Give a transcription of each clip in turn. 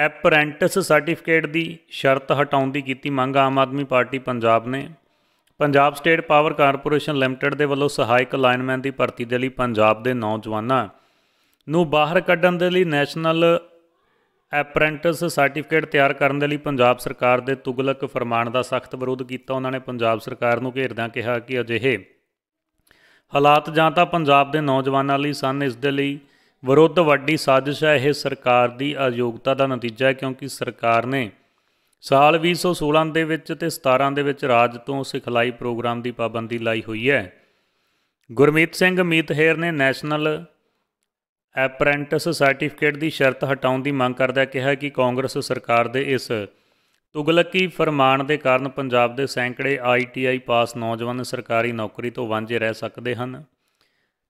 ਐਪਰੈਂਟਿਸ certificate ਦੀ ਸ਼ਰਤ ਹਟਾਉਣ ਦੀ ਕੀਤੀ ਮੰਗ ਆਮ ਆਦਮੀ ਪਾਰਟੀ ਪੰਜਾਬ ਨੇ Punjab state power corporation limited ਦੇ ਵੱਲੋਂ ਸਹਾਇਕ ਲਾਈਨਮੈਨ ਦੀ ਭਰਤੀ ਦੇ ਲਈ ਪੰਜਾਬ ਦੇ ਨੌਜਵਾਨਾਂ ਨੂੰ ਬਾਹਰ ਕੱਢਣ ਦੇ ਲਈ ਨੈਸ਼ਨਲ ਐਪਰੈਂਟਿਸ ਸਰਟੀਫਿਕੇਟ ਤਿਆਰ ਕਰਨ ਦੇ ਲਈ ਪੰਜਾਬ ਸਰਕਾਰ ਦੇ ਤੁਗਲਕ ਫਰਮਾਨ ਦਾ ਸਖਤ ਵਿਰੋਧ ਕੀਤਾ ਉਹਨਾਂ ਨੇ ਪੰਜਾਬ ਸਰਕਾਰ ਨੂੰ ਘੇਰਦਿਆਂ ਕਿਹਾ ਕਿ ਅਜਿਹੇ ਹਾਲਾਤ ਜਾਂ ਤਾਂ ਪੰਜਾਬ ਦੇ ਨੌਜਵਾਨਾਂ ਲਈ ਸਨ ਇਸ ਦੇ ਲਈ ਵਿਰੁੱਧ ਵੱਡੀ ਸਾਜ਼ਿਸ਼ ਹੈ ਇਹ ਸਰਕਾਰ ਦੀ ਅਯੋਗਤਾ ਦਾ ਨਤੀਜਾ ਹੈ ਕਿਉਂਕਿ ਸਰਕਾਰ ਨੇ ਸਾਲ 2016 ਦੇ ਵਿੱਚ ਤੇ 17 ਦੇ ਵਿੱਚ ਰਾਜ ਤੋਂ ਸਿਖਲਾਈ ਪ੍ਰੋਗਰਾਮ ਦੀ ਪਾਬੰਦੀ ਲਾਈ ਹੋਈ ਹੈ ਗੁਰਮੀਤ ਸਿੰਘ ਮੀਤਹੇਰ ਨੇ ਨੈਸ਼ਨਲ ਐਪ੍ਰੈਂਟਿਸ ਸਰਟੀਫਿਕੇਟ ਦੀ ਸ਼ਰਤ ਹਟਾਉਣ ਦੀ ਮੰਗ ਕਰਦਾ ਕਿਹਾ ਕਿ ਕਾਂਗਰਸ ਸਰਕਾਰ ਦੇ ਇਸ ਤੁਗਲਕੀ ਫਰਮਾਨ ਦੇ ਕਾਰਨ ਪੰਜਾਬ ਦੇ ਸੈਂਕੜੇ ਆਈਟੀਆਈ ਪਾਸ ਨੌਜਵਾਨ ਸਰਕਾਰੀ ਨੌਕਰੀ ਤੋਂ ਵਾਂਝੇ ਰਹਿ ਸਕਦੇ ਹਨ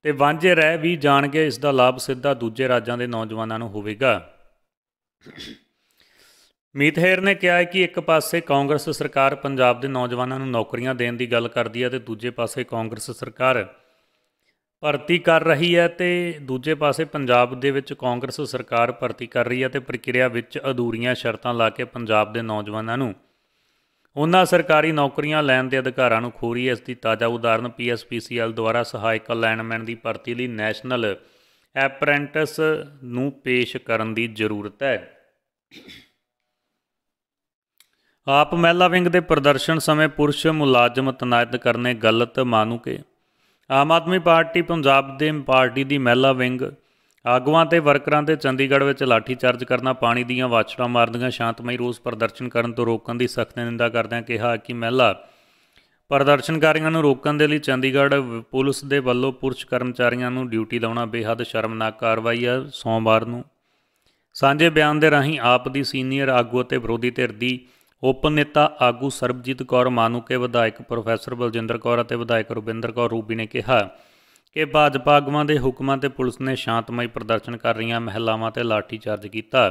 ਤੇ ਵਾਂਝੇ ਰਹਿ ਵੀ ਜਾਣਗੇ ਇਸ ਦਾ ਲਾਭ ਸਿੱਧਾ ਦੂਜੇ ਰਾਜਾਂ ਦੇ ਨੌਜਵਾਨਾਂ ਨੂੰ ਹੋਵੇਗਾ ਮੀਥੇਰ ਨੇ ਕਿਹਾ ਕਿ ਇੱਕ ਪਾਸੇ ਕਾਂਗਰਸ ਸਰਕਾਰ ਪੰਜਾਬ ਦੇ ਨੌਜਵਾਨਾਂ ਨੂੰ ਨੌਕਰੀਆਂ ਦੇਣ ਦੀ ਗੱਲ ਕਰਦੀ ਹੈ ਤੇ ਦੂਜੇ ਪਾਸੇ ਕਾਂਗਰਸ ਸਰਕਾਰ ਭਰਤੀ ਕਰ ਰਹੀ ਹੈ ਤੇ ਦੂਜੇ ਪਾਸੇ ਪੰਜਾਬ ਦੇ ਵਿੱਚ ਕਾਂਗਰਸ ਸਰਕਾਰ ਭਰਤੀ ਕਰ ਰਹੀ ਹੈ ਤੇ ਪ੍ਰਕਿਰਿਆ ਵਿੱਚ ਅਧੂਰੀਆਂ ਸ਼ਰਤਾਂ ਲਾ ਕੇ ਪੰਜਾਬ ਦੇ ਨੌਜਵਾਨਾਂ ਨੂੰ ਉਹਨਾਂ ਸਰਕਾਰੀ ਨੌਕਰੀਆਂ ਲੈਣ ਦੇ ਅਧਿਕਾਰਾਂ ਨੂੰ ਖੋਰੀ ਇਸ ਦੀ ਤਾਜ਼ਾ ਉਦਾਹਰਨ ਪੀਐਸਪੀਸੀਐਲ ਦੁਆਰਾ ਸਹਾਇਕ ਲਾਈਨਮੈਨ ਦੀ ਭਰਤੀ ਲਈ ਨੈਸ਼ਨਲ ਐਪਰੈਂਟਿਸ ਨੂੰ ਪੇਸ਼ ਕਰਨ ਦੀ ਜ਼ਰੂਰਤ ਹੈ ਆਪ ਮਹਿਲਾ ਵਿੰਗ ਦੇ ਪ੍ਰਦਰਸ਼ਨ ਸਮੇਂ ਪੁਰਸ਼ ਮੁਲਾਜ਼ਮ ਤਨਾਇਤ ਕਰਨੇ ਗਲਤ ਮਾਨੂ ਕੇ ਆਮ ਆਦਮੀ ਪਾਰਟੀ ਪੰਜਾਬ ਦੇ ਪਾਰਟੀ ਦੀ ਮਹਿਲਾ ਵਿੰਗ ਆਗੂਆਂ ਤੇ ਵਰਕਰਾਂ ਦੇ ਚੰਡੀਗੜ੍ਹ ਵਿੱਚ ਲਾਠੀ ਚਾਰਜ ਕਰਨਾ ਪਾਣੀ ਦੀਆਂ ਵਾਛੜਾਂ ਮਾਰਦੀਆਂ ਸ਼ਾਂਤਮਈ ਰੋਸ ਪ੍ਰਦਰਸ਼ਨ ਕਰਨ ਤੋਂ ਰੋਕਣ ਦੀ ਸਖਤ ਨਿੰਦਾ ਕਰਦਿਆਂ ਕਿਹਾ ਕਿ ਮਹਿਲਾ ਪ੍ਰਦਰਸ਼ਨਕਾਰੀਆਂ ਨੂੰ ਰੋਕਣ ਦੇ ਲਈ ਚੰਡੀਗੜ੍ਹ ਪੁਲਿਸ ਦੇ ਵੱਲੋਂ ਪੁਰਸ਼ ਕਰਮਚਾਰੀਆਂ ਨੂੰ ਡਿਊਟੀ ਲਾਉਣਾ ਬੇहद ਸ਼ਰਮਨਾਕ ਕਾਰਵਾਈ ਹੈ ਸੋਮਵਾਰ ਨੂੰ ਸਾਂਝੇ ਬਿਆਨ ਦੇ ਰਾਹੀਂ ਆਪ ਦੀ ਸੀਨੀਅਰ ਆਗੂ ਅਤੇ ਵਿਰੋਧੀ ਧਿਰ ਦੀ ਓਪਨ ਨੇਤਾ ਆਗੂ ਸਰਬਜੀਤ ਕੌਰ ਮਾਨੂਕੇ ਵਿਧਾਇਕ ਪ੍ਰੋਫੈਸਰ ਬਲਜਿੰਦਰ ਕੌਰ ਅਤੇ ਵਿਧਾਇਕ ਰੁਬਿੰਦਰ ਕੌਰ ਰੂਬੀ ਨੇ ਕਿਹਾ ਕਿ ਭਾਜਪਾ ਆਗੂਆਂ ਦੇ ਹੁਕਮਾਂ ਤੇ ਪੁਲਿਸ ਨੇ ਸ਼ਾਂਤਮਈ ਪ੍ਰਦਰਸ਼ਨ ਕਰ ਰਹੀਆਂ ਮਹਿਲਾਵਾਂ ਤੇ ਲਾਠੀ ਚਾਰਜ ਕੀਤਾ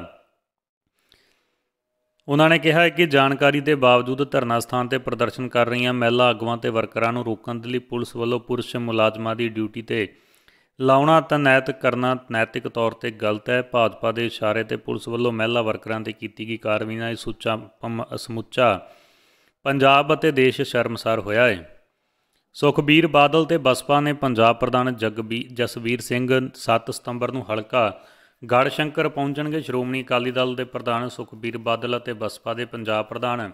ਉਹਨਾਂ ਨੇ ਕਿਹਾ ਕਿ ਜਾਣਕਾਰੀ ਦੇ ਬਾਵਜੂਦ ਧਰਨਾ ਸਥਾਨ ਤੇ ਪ੍ਰਦਰਸ਼ਨ ਕਰ ਰਹੀਆਂ ਮਹਿਲਾ ਆਗੂਆਂ ਤੇ ਵਰਕਰਾਂ ਨੂੰ ਰੋਕਣ ਦੇ ਲਈ ਪੁਲਿਸ ਵੱਲੋਂ ਪੁਰਸ਼ ਮੁਲਾਜ਼ਮਾਂ ਦੀ ਡਿਊਟੀ ਤੇ ਲਾਉਣਾ ਤਨਾਇਤ ਕਰਨਾ ਨੈਤਿਕ ਤੌਰ ਤੇ ਗਲਤ ਹੈ ਭਾਜਪਾ ਦੇ ਇਸ਼ਾਰੇ ਤੇ ਪੁਲਿਸ ਵੱਲੋਂ ਮਹਿਲਾ ਵਰਕਰਾਂ ਤੇ ਕੀਤੀ ਗਈ ਕਾਰਵਾਈ ਨਾਲ ਇਹ ਸੁੱਚਾ ਸਮੁੱਚਾ ਪੰਜਾਬ ਅਤੇ ਦੇਸ਼ ਸ਼ਰਮਸਾਰ ਹੋਇਆ ਹੈ ਸੁਖਬੀਰ ਬਾਦਲ ਤੇ ਬਸਪਾ ਨੇ ਪੰਜਾਬ ਪ੍ਰਧਾਨ ਜਗਬੀ ਜਸਵੀਰ ਸਿੰਘ 7 ਸਤੰਬਰ ਨੂੰ ਹਲਕਾ ਗੜਸ਼ੰਕਰ ਪਹੁੰਚਣਗੇ ਸ਼੍ਰੋਮਣੀ ਅਕਾਲੀ ਦਲ ਦੇ ਪ੍ਰਧਾਨ ਸੁਖਬੀਰ ਬਾਦਲ ਅਤੇ ਬਸਪਾ ਦੇ ਪੰਜਾਬ ਪ੍ਰਧਾਨ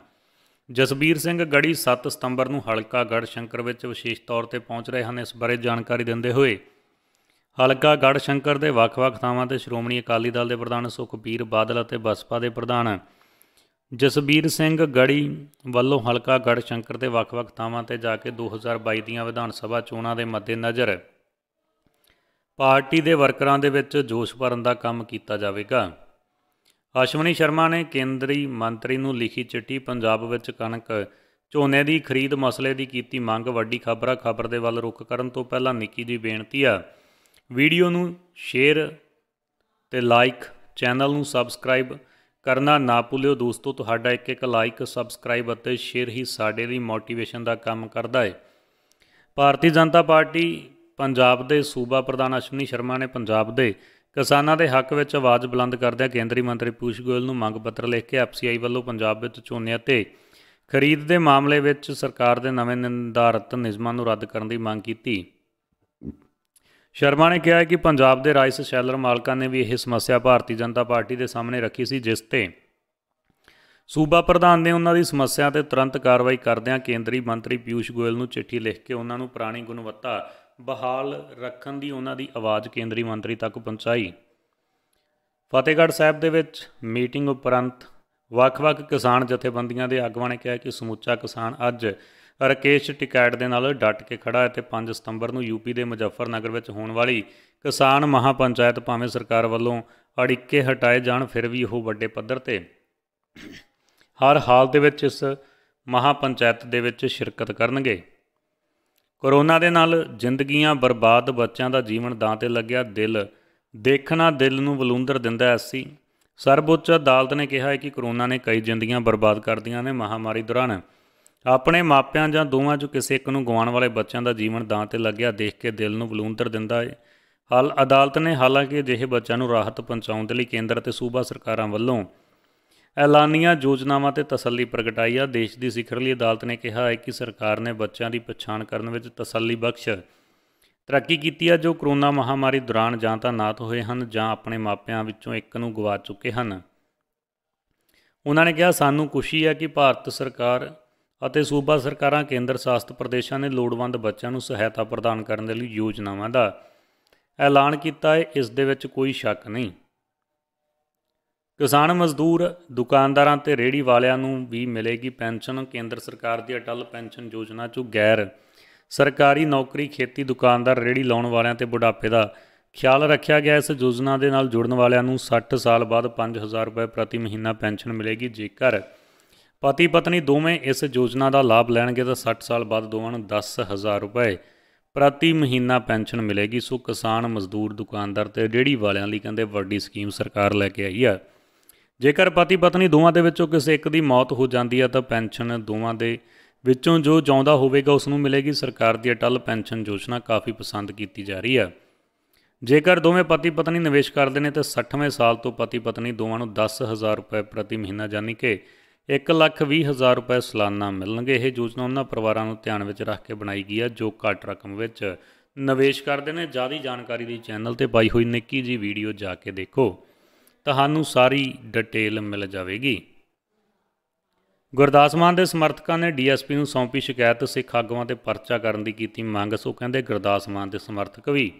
ਜਸਵੀਰ ਸਿੰਘ ਗੜੀ 7 ਸਤੰਬਰ ਨੂੰ ਹਲਕਾ ਗੜਸ਼ੰਕਰ ਵਿੱਚ ਵਿਸ਼ੇਸ਼ ਤੌਰ ਤੇ ਪਹੁੰਚ ਰਹੇ ਹਨ ਇਸ ਬਾਰੇ ਜਾਣਕਾਰੀ ਦਿੰਦੇ ਹੋਏ ਹਲਕਾ ਗੜਸ਼ੰਕਰ ਦੇ ਵੱਖ-ਵੱਖ ਥਾਵਾਂ ਤੇ ਸ਼੍ਰੋਮਣੀ ਅਕਾਲੀ ਦਲ ਦੇ ਪ੍ਰਧਾਨ ਸੁਖਬੀਰ ਬਾਦਲ ਅਤੇ ਬਸਪਾ ਦੇ ਪ੍ਰਧਾਨ ਜਸਬੀਰ ਸਿੰਘ ਗੜੀ ਵੱਲੋਂ ਹਲਕਾ ਗੜ ਸ਼ੰਕਰ ਤੇ ਵੱਖ-ਵੱਖ ਥਾਵਾਂ ਤੇ ਜਾ ਕੇ 2022 ਦੀਆਂ ਵਿਧਾਨ ਸਭਾ ਚੋਣਾਂ ਦੇ ਮੱਦੇ ਨਜ਼ਰ ਪਾਰਟੀ ਦੇ ਵਰਕਰਾਂ ਦੇ ਵਿੱਚ ਜੋਸ਼ ਭਰਨ ਦਾ ਕੰਮ ਕੀਤਾ ਜਾਵੇਗਾ ਅਸ਼ਵਨੀ ਸ਼ਰਮਾ ਨੇ ਕੇਂਦਰੀ ਮੰਤਰੀ ਨੂੰ ਲਿਖੀ ਚਿੱਠੀ ਪੰਜਾਬ ਵਿੱਚ ਕਣਕ ਝੋਨੇ ਦੀ ਖਰੀਦ ਮਸਲੇ ਦੀ ਕੀਤੀ ਮੰਗ ਵੱਡੀ ਖਬਰਾਂ ਖਬਰ ਦੇ ਵੱਲ ਰੁਕ ਕਰਨ ਤੋਂ ਪਹਿਲਾਂ ਨਿੱਕੀ ਜੀ ਬੇਨਤੀ ਆ ਵੀਡੀਓ ਨੂੰ ਸ਼ੇਅਰ ਤੇ ਲਾਈਕ ਚੈਨਲ ਨੂੰ ਸਬਸਕ੍ਰਾਈਬ ਕਰਨਾ ਨਾ ਭੁੱਲਿਓ ਦੋਸਤੋ ਤੁਹਾਡਾ ਇੱਕ ਇੱਕ ਲਾਈਕ ਸਬਸਕ੍ਰਾਈਬ ਅਤੇ ਸ਼ੇਅਰ ਹੀ ਸਾਡੇ ਲਈ ਮੋਟੀਵੇਸ਼ਨ ਦਾ ਕੰਮ ਕਰਦਾ ਹੈ ਭਾਰਤੀ ਜਨਤਾ ਪਾਰਟੀ ਪੰਜਾਬ ਦੇ ਸੂਬਾ ਪ੍ਰਧਾਨ ਅਸ਼ਵਨੀ ਸ਼ਰਮਾ ਨੇ ਪੰਜਾਬ ਦੇ ਕਿਸਾਨਾਂ ਦੇ ਹੱਕ ਵਿੱਚ ਆਵਾਜ਼ ਬੁਲੰਦ ਕਰਦਿਆਂ ਕੇਂਦਰੀ ਮੰਤਰੀ ਪੂਸ਼ ਗੋਇਲ ਨੂੰ ਮੰਗ ਪੱਤਰ ਲਿਖ ਕੇ ਐਫਸੀਆਈ ਵੱਲੋਂ ਪੰਜਾਬ ਵਿੱਚ ਝੋਨੇ ਅਤੇ ਖਰੀਦ ਦੇ ਮਾਮਲੇ ਵਿੱਚ ਸਰਕਾਰ ਦੇ ਨਵੇਂ ਨਿਰਧਾਰਿਤ ਨਿਯਮਾਂ ਨੂੰ ਰੱਦ ਕਰਨ ਦੀ ਮੰਗ ਕੀਤੀ ਸ਼ਰਮਾ ਨੇ ਕਿਹਾ ਕਿ ਪੰਜਾਬ ਦੇ ਰਾਈਸ ਸ਼ੈਲਰ ਮਾਲਕਾਂ ਨੇ ਵੀ ਇਹ ਸਮੱਸਿਆ ਭਾਰਤੀ ਜਨਤਾ ਪਾਰਟੀ ਦੇ ਸਾਹਮਣੇ ਰੱਖੀ ਸੀ ਜਿਸ ਤੇ ਸੂਬਾ ਪ੍ਰਧਾਨ ਨੇ ਉਹਨਾਂ ਦੀ ਸਮੱਸਿਆ ਤੇ ਤੁਰੰਤ ਕਾਰਵਾਈ ਕਰਦਿਆਂ ਕੇਂਦਰੀ ਮੰਤਰੀ ਪਿਊਸ਼ ਗੋਇਲ ਨੂੰ ਚਿੱਠੀ ਲਿਖ ਕੇ ਉਹਨਾਂ ਨੂੰ ਪੁਰਾਣੀ ਗੁਣਵੱਤਾ ਬਹਾਲ ਰੱਖਣ ਦੀ ਉਹਨਾਂ ਦੀ ਆਵਾਜ਼ ਕੇਂਦਰੀ ਮੰਤਰੀ ਤੱਕ ਪਹੁੰਚਾਈ ਫਤਿਹਗੜ੍ਹ ਸਾਹਿਬ ਦੇ ਵਿੱਚ ਮੀਟਿੰਗ ਉਪਰੰਤ ਵੱਖ-ਵੱਖ ਕਿਸਾਨ ਜਥੇਬੰਦੀਆਂ ਦੇ ਆਗੂਆਂ ਨੇ ਕਿਹਾ ਕਿ ਸਮੁੱਚਾ ਕਿਸਾਨ ਅੱਜ ਰਕੇਸ਼ ਟਿਕਟ ਦੇ ਨਾਲ ਡਟ ਕੇ ਖੜਾ ਹੈ ਤੇ 5 ਸਤੰਬਰ ਨੂੰ ਯੂਪੀ ਦੇ ਮੁਜ਼ੱਫਰਨਗਰ ਵਿੱਚ ਹੋਣ ਵਾਲੀ ਕਿਸਾਨ ਮਹਾਪੰਚਾਇਤ ਭਾਵੇਂ ਸਰਕਾਰ ਵੱਲੋਂ ਅੜਿੱਕੇ ਹਟਾਏ ਜਾਣ ਫਿਰ ਵੀ ਉਹ ਵੱਡੇ ਪੱਧਰ ਤੇ ਹਰ ਹਾਲ ਦੇ ਵਿੱਚ ਇਸ ਮਹਾਪੰਚਾਇਤ ਦੇ ਵਿੱਚ ਸ਼ਿਰਕਤ ਕਰਨਗੇ ਕਰੋਨਾ ਦੇ ਨਾਲ ਜ਼ਿੰਦਗੀਆਂ ਬਰਬਾਦ ਬੱਚਿਆਂ ਦਾ ਜੀਵਨ ਦਾਂ ਤੇ ਲੱਗਿਆ ਦਿਲ ਦੇਖਣਾ ਦਿਲ ਨੂੰ ਬਲੂੰਦਰ ਦਿੰਦਾ ਸੀ ਸਰਵਉੱਚ ਅਦਾਲਤ ਨੇ ਕਿਹਾ ਹੈ ਕਿ ਕਰੋਨਾ ਨੇ ਕਈ ਜ਼ਿੰਦਗੀਆਂ ਬਰਬਾਦ ਕਰਦੀਆਂ ਨੇ ਮਹਾਮਾਰੀ ਦੌਰਾਨ ਆਪਣੇ ਮਾਪਿਆਂ ਜਾਂ ਦੋਵਾਂ ਚੋਂ ਕਿਸੇ ਇੱਕ ਨੂੰ ਗਵਾਉਣ ਵਾਲੇ ਬੱਚਿਆਂ ਦਾ ਜੀਵਨ ਦਾਂ ਤੇ ਲੱਗਿਆ ਦੇਖ ਕੇ ਦਿਲ ਨੂੰ ਬਲੂੰਦਰ ਦਿੰਦਾ ਹੈ ਹਾਲ ਅਦਾਲਤ ਨੇ ਹਾਲਾਂਕਿ ਅਜਿਹੇ ਬੱਚਿਆਂ ਨੂੰ ਰਾਹਤ ਪਹੁੰਚਾਉਣ ਦੇ ਲਈ ਕੇਂਦਰ ਅਤੇ ਸੂਬਾ ਸਰਕਾਰਾਂ ਵੱਲੋਂ ਐਲਾਨੀਆਂ ਯੋਜਨਾਵਾਂ ਤੇ ਤਸੱਲੀ ਪ੍ਰਗਟਾਈ ਆ ਦੇਸ਼ ਦੀ ਸਿਖਰਲੀ ਅਦਾਲਤ ਨੇ ਕਿਹਾ ਹੈ ਕਿ ਸਰਕਾਰ ਨੇ ਬੱਚਿਆਂ ਦੀ ਪਛਾਣ ਕਰਨ ਵਿੱਚ ਤਸੱਲੀ ਬਖਸ਼ ਤਰੱਕੀ ਕੀਤੀ ਆ ਜੋ ਕਰੋਨਾ ਮਹਾਮਾਰੀ ਦੌਰਾਨ ਜਾਂ ਤਾਂ ਨਾਤ ਹੋਏ ਹਨ ਜਾਂ ਆਪਣੇ ਮਾਪਿਆਂ ਵਿੱਚੋਂ ਇੱਕ ਨੂੰ ਗਵਾ ਚੁੱਕੇ ਹਨ ਉਹਨਾਂ ਨੇ ਕਿਹਾ ਸਾਨੂੰ ਖੁਸ਼ੀ ਹੈ ਕਿ ਭਾਰਤ ਸਰਕਾਰ ਅਤੇ ਸੂਬਾ ਸਰਕਾਰਾਂ ਕੇਂਦਰ ਸ਼ਾਸਤ ਪ੍ਰਦੇਸ਼ਾਂ ਨੇ ਲੋੜਵੰਦ ਬੱਚਿਆਂ ਨੂੰ ਸਹਾਇਤਾ ਪ੍ਰਦਾਨ ਕਰਨ ਦੇ ਲਈ ਯੋਜਨਾਵਾਂ ਦਾ ਐਲਾਨ ਕੀਤਾ ਹੈ ਇਸ ਦੇ ਵਿੱਚ ਕੋਈ ਸ਼ੱਕ ਨਹੀਂ ਕਿਸਾਨ ਮਜ਼ਦੂਰ ਦੁਕਾਨਦਾਰਾਂ ਤੇ ਰੇੜੀ ਵਾਲਿਆਂ ਨੂੰ ਵੀ ਮਿਲੇਗੀ ਪੈਨਸ਼ਨ ਕੇਂਦਰ ਸਰਕਾਰ ਦੀ ਅਟਲ ਪੈਨਸ਼ਨ ਯੋਜਨਾ ਚੋਂ ਗੈਰ ਸਰਕਾਰੀ ਨੌਕਰੀ ਖੇਤੀ ਦੁਕਾਨਦਾਰ ਰੇੜੀ ਲਾਉਣ ਵਾਲਿਆਂ ਤੇ ਬੁਢਾਪੇ ਦਾ ਖਿਆਲ ਰੱਖਿਆ ਗਿਆ ਇਸ ਯੋਜਨਾ ਦੇ ਨਾਲ ਜੁੜਨ ਵਾਲਿਆਂ ਨੂੰ 60 ਸਾਲ ਬਾਅਦ 5000 ਰੁਪਏ ਪ੍ਰਤੀ ਮਹੀਨਾ ਪੈਨਸ਼ਨ ਮਿਲੇਗੀ ਜੇਕਰ ਪਤੀ ਪਤਨੀ ਦੋਵੇਂ ਇਸ ਯੋਜਨਾ ਦਾ ਲਾਭ ਲੈਣਗੇ ਤਾਂ 60 ਸਾਲ ਬਾਅਦ ਦੋਵਾਂ ਨੂੰ 10000 ਰੁਪਏ ਪ੍ਰਤੀ ਮਹੀਨਾ ਪੈਨਸ਼ਨ ਮਿਲੇਗੀ ਸੋ ਕਿਸਾਨ ਮਜ਼ਦੂਰ ਦੁਕਾਨਦਾਰ ਤੇ ਡੇੜੀ ਵਾਲਿਆਂ ਲਈ ਕਹਿੰਦੇ ਵੱਡੀ ਸਕੀਮ ਸਰਕਾਰ ਲੈ ਕੇ ਆਈ ਆ ਜੇਕਰ ਪਤੀ ਪਤਨੀ ਦੋਵਾਂ ਦੇ ਵਿੱਚੋਂ ਕਿਸੇ ਇੱਕ ਦੀ ਮੌਤ ਹੋ ਜਾਂਦੀ ਹੈ ਤਾਂ ਪੈਨਸ਼ਨ ਦੋਵਾਂ ਦੇ ਵਿੱਚੋਂ ਜੋ ਜਾਉਂਦਾ ਹੋਵੇਗਾ ਉਸ ਨੂੰ ਮਿਲੇਗੀ ਸਰਕਾਰ ਦੀ ਅਟਲ ਪੈਨਸ਼ਨ ਯੋਜਨਾ ਕਾਫੀ ਪਸੰਦ ਕੀਤੀ ਜਾ ਰਹੀ ਹੈ ਜੇਕਰ ਦੋਵੇਂ ਪਤੀ ਪਤਨੀ ਨਿਵੇਸ਼ ਕਰਦੇ ਨੇ ਤਾਂ 60ਵੇਂ ਸਾਲ ਤੋਂ ਪਤੀ ਪਤਨੀ ਦੋਵਾਂ ਨੂੰ 10000 ਰੁਪਏ ਪ੍ਰਤੀ ਮਹੀਨਾ ਜਾਨੀ ਕਿ 1 ਲੱਖ 20 ਹਜ਼ਾਰ ਰੁਪਏ ਸਾਲਾਨਾ ਮਿਲਣਗੇ ਇਹ ਯੋਜਨਾ ਉਹਨਾਂ ਪਰਿਵਾਰਾਂ ਨੂੰ ਧਿਆਨ ਵਿੱਚ ਰੱਖ ਕੇ ਬਣਾਈ ਗਈ ਹੈ ਜੋ ਘੱਟ ਰਕਮ ਵਿੱਚ ਨਿਵੇਸ਼ ਕਰਦੇ ਨੇ ਜਿਆਦਾ ਜਾਣਕਾਰੀ ਲਈ ਚੈਨਲ ਤੇ ਪਾਈ ਹੋਈ ਨਿੱਕੀ ਜੀ ਵੀਡੀਓ ਜਾ ਕੇ ਦੇਖੋ ਤੁਹਾਨੂੰ ਸਾਰੀ ਡਿਟੇਲ ਮਿਲ ਜਾਵੇਗੀ ਗੁਰਦਾਸ ਮਾਨ ਦੇ ਸਮਰਥਕਾਂ ਨੇ ਡੀਐਸਪੀ ਨੂੰ ਸੌਂਪੀ ਸ਼ਿਕਾਇਤ ਸਿੱਖ ਆਗੂਆਂ ਤੇ ਪਰਚਾ ਕਰਨ ਦੀ ਕੀਤੀ ਮੰਗ ਸੋ ਕਹਿੰਦੇ ਗੁਰਦਾਸ ਮਾਨ ਦੇ ਸਮਰਥਕ ਵੀ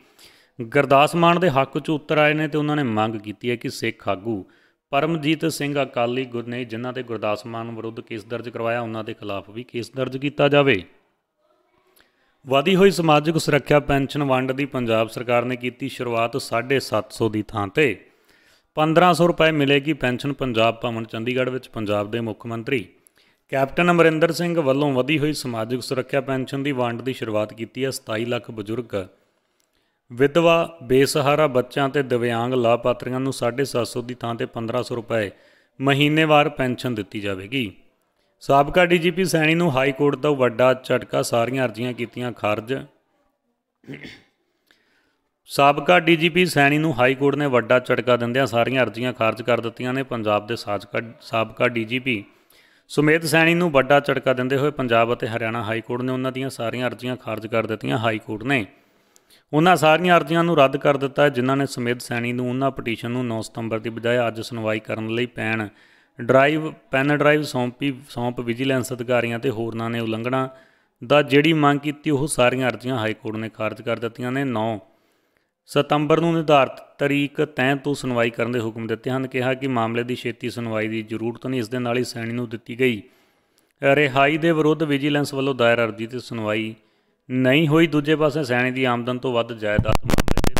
ਗੁਰਦਾਸ ਮਾਨ ਦੇ ਹੱਕ 'ਚ ਉਤਰ ਆਏ ਨੇ ਤੇ ਉਹਨਾਂ ਨੇ ਮੰਗ ਕੀਤੀ ਹੈ ਕਿ ਸਿੱਖ ਆਗੂ ਪਰਮਜੀਤ ਸਿੰਘ ਅਕਾਲੀ ਗੁਰ ਨੇ ਜਿਨ੍ਹਾਂ ਤੇ ਗੁਰਦਾਸ ਮਾਨ ਵਿਰੁੱਧ ਕੇਸ ਦਰਜ ਕਰਵਾਇਆ ਉਹਨਾਂ ਦੇ ਖਿਲਾਫ ਵੀ ਕੇਸ ਦਰਜ ਕੀਤਾ ਜਾਵੇ ਵਾਦੀ ਹੋਈ ਸਮਾਜਿਕ ਸੁਰੱਖਿਆ ਪੈਨਸ਼ਨ ਵੰਡ ਦੀ ਪੰਜਾਬ ਸਰਕਾਰ ਨੇ ਕੀਤੀ ਸ਼ੁਰੂਆਤ 750 ਦੀ ਥਾਂ ਤੇ 1500 ਰੁਪਏ ਮਿਲੇਗੀ ਪੈਨਸ਼ਨ ਪੰਜਾਬ ਭਵਨ ਚੰਡੀਗੜ੍ਹ ਵਿੱਚ ਪੰਜਾਬ ਦੇ ਮੁੱਖ ਮੰਤਰੀ ਕੈਪਟਨ ਅਮਰਿੰਦਰ ਸਿੰਘ ਵੱਲੋਂ ਵਧੀ ਹੋਈ ਸਮਾਜਿਕ ਸੁਰੱਖਿਆ ਪੈਨਸ਼ਨ ਦੀ ਵੰਡ ਦੀ ਸ਼ੁਰੂਆਤ ਕੀਤੀ ਹੈ 27 ਲੱਖ ਬਜ਼ੁਰਗ ਵਿਧਵਾ ਬੇਸਹਾਰਾ ਬੱਚਿਆਂ ਤੇ ਦਿਵਿਆਂਗ ਲਾਭਪਾਤਰੀਆਂ ਨੂੰ 750 ਦੀ ਥਾਂ ਤੇ 1500 ਰੁਪਏ ਮਹੀਨੇਵਾਰ ਪੈਨਸ਼ਨ ਦਿੱਤੀ ਜਾਵੇਗੀ ਸਾਬਕਾ ਡੀਜੀਪੀ ਸੈਣੀ ਨੂੰ ਹਾਈ ਕੋਰਟ ਦਾ ਵੱਡਾ ਝਟਕਾ ਸਾਰੀਆਂ ਅਰਜ਼ੀਆਂ ਕੀਤੀਆਂ ਖਾਰਜ ਸਾਬਕਾ ਡੀਜੀਪੀ ਸੈਣੀ ਨੂੰ ਹਾਈ ਕੋਰਟ ਨੇ ਵੱਡਾ ਝਟਕਾ ਦਿੰਦਿਆਂ ਸਾਰੀਆਂ ਅਰਜ਼ੀਆਂ ਖਾਰਜ ਕਰ ਦਿੱਤੀਆਂ ਨੇ ਪੰਜਾਬ ਦੇ ਸਾਬਕਾ ਡੀਜੀਪੀ ਸੁਮੇਤ ਸੈਣੀ ਨੂੰ ਵੱਡਾ ਝਟਕਾ ਦਿੰਦੇ ਹੋਏ ਪੰਜਾਬ ਅਤੇ ਹਰਿਆਣਾ ਹਾਈ ਕੋਰਟ ਨੇ ਉਹਨਾਂ ਦੀਆਂ ਸਾਰੀਆਂ ਅਰਜ਼ੀਆਂ ਖਾਰਜ ਕਰ ਦਿੱਤੀਆਂ ਹਾਈ ਕੋਰਟ ਨੇ ਉਹਨਾਂ ਸਾਰੀਆਂ ਅਰਜ਼ੀਆਂ ਨੂੰ ਰੱਦ ਕਰ ਦਿੱਤਾ ਜਿਨ੍ਹਾਂ ਨੇ ਸਮਿਤ ਸੈਣੀ ਨੂੰ ਉਹਨਾਂ ਪਟੀਸ਼ਨ ਨੂੰ 9 ਸਤੰਬਰ ਦੀ ਬਜਾਏ ਅੱਜ ਸੁਣਵਾਈ ਕਰਨ ਲਈ ਪੈਣ ਡਰਾਈਵ ਪੈਨ ਡਰਾਈਵ ਸੌਂਪੀ ਸੌਂਪ ਵਿਜੀਲੈਂਸ ਅਧਿਕਾਰੀਆਂ ਤੇ ਹੋਰਨਾਂ ਨੇ ਉਲੰਘਣਾ ਦਾ ਜਿਹੜੀ ਮੰਗ ਕੀਤੀ ਉਹ ਸਾਰੀਆਂ ਅਰਜ਼ੀਆਂ ਹਾਈ ਕੋਰਟ ਨੇ ਖਾਰਜ ਕਰ ਦਿੱਤੀਆਂ ਨੇ 9 ਸਤੰਬਰ ਨੂੰ ਨਿਰਧਾਰਤ ਤਰੀਕ ਤੈਅ ਤੋਂ ਸੁਣਵਾਈ ਕਰਨ ਦੇ ਹੁਕਮ ਦਿੱਤੇ ਹਨ ਕਿਹਾ ਕਿ ਮਾਮਲੇ ਦੀ ਛੇਤੀ ਸੁਣਵਾਈ ਦੀ ਜ਼ਰੂਰਤ ਨਹੀਂ ਇਸ ਦੇ ਨਾਲ ਹੀ ਸੈਣੀ ਨੂੰ ਦਿੱਤੀ ਗਈ ਰਿਹਾਈ ਦੇ ਵਿਰੁੱਧ ਵਿਜੀਲੈਂਸ ਵੱਲੋਂ ਦਾਇਰ ਅਰਜ਼ੀ ਤੇ ਸੁਣਵਾਈ ਨਹੀਂ ਹੋਈ ਦੂਜੇ ਪਾਸੇ ਸੈਣੀ ਦੀ ਆਮਦਨ ਤੋਂ ਵੱਧ ਜਾਇਦਾਦ ਮਾਮਲੇ ਦੇ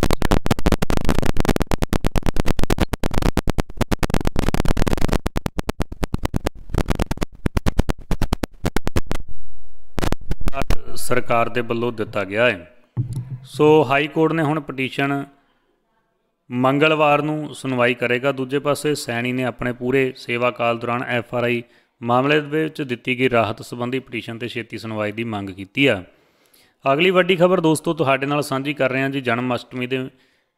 ਵਿੱਚ ਸਰਕਾਰ ਦੇ ਵੱਲੋਂ ਦਿੱਤਾ ਗਿਆ ਹੈ ਸੋ ਹਾਈ ਕੋਰਟ ਨੇ ਹੁਣ ਪਟੀਸ਼ਨ ਮੰਗਲਵਾਰ ਨੂੰ ਸੁਣਵਾਈ ਕਰੇਗਾ ਦੂਜੇ ਪਾਸੇ ਸੈਣੀ ਨੇ ਆਪਣੇ ਪੂਰੇ ਸੇਵਾ ਕਾਲ ਦੌਰਾਨ ਐਫ ਆਰ ਆਈ ਮਾਮਲੇ ਦੇ ਵਿੱਚ ਦਿੱਤੀ ਗਈ ਰਾਹਤ ਸੰਬੰਧੀ ਪਟੀਸ਼ਨ ਤੇ ਛੇਤੀ ਸੁਣਵਾਈ ਦੀ ਮੰਗ ਕੀਤੀ ਆ ਅਗਲੀ ਵੱਡੀ ਖਬਰ ਦੋਸਤੋ ਤੁਹਾਡੇ ਨਾਲ ਸਾਂਝੀ ਕਰ ਰਹੇ ਹਾਂ ਜੀ ਜਨਮ ਅਸ਼ਟਮੀ ਦੇ